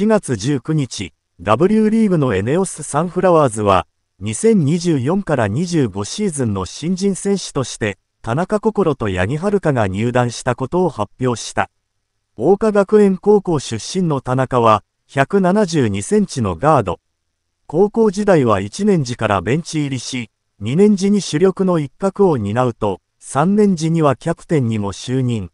4月19日、W リーグのエネオスサンフラワーズは、2024から25シーズンの新人選手として、田中心と八木遥が入団したことを発表した。桜花学園高校出身の田中は、172センチのガード。高校時代は1年時からベンチ入りし、2年時に主力の一角を担うと、3年時にはキャプテンにも就任。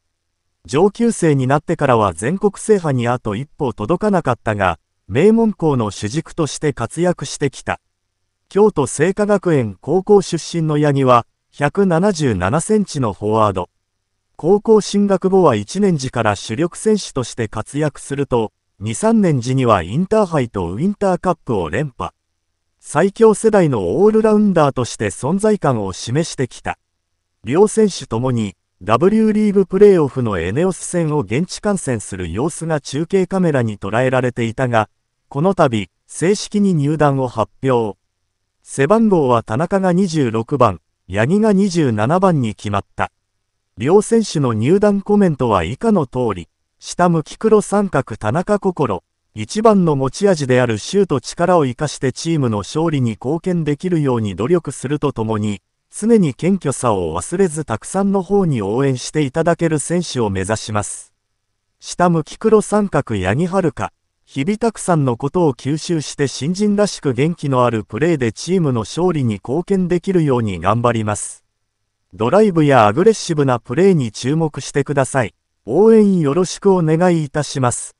上級生になってからは全国制覇にあと一歩届かなかったが、名門校の主軸として活躍してきた。京都聖華学園高校出身の八木は、177センチのフォワード。高校進学後は1年時から主力選手として活躍すると、2、3年時にはインターハイとウィンターカップを連覇。最強世代のオールラウンダーとして存在感を示してきた。両選手ともに W リーグプレーオフのエネオス戦を現地観戦する様子が中継カメラに捉えられていたが、この度、正式に入団を発表。背番号は田中が26番、八木が27番に決まった。両選手の入団コメントは以下の通り、下向き黒三角田中心、一番の持ち味であるシュート力を活かしてチームの勝利に貢献できるように努力するとともに、常に謙虚さを忘れずたくさんの方に応援していただける選手を目指します。下向き黒三角八木遥か、日々たくさんのことを吸収して新人らしく元気のあるプレーでチームの勝利に貢献できるように頑張ります。ドライブやアグレッシブなプレーに注目してください。応援よろしくお願いいたします。